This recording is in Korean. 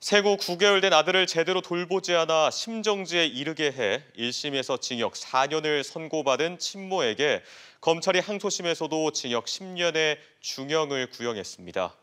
세후 9개월 된 아들을 제대로 돌보지 않아 심정지에 이르게 해 1심에서 징역 4년을 선고받은 친모에게 검찰이 항소심에서도 징역 10년의 중형을 구형했습니다.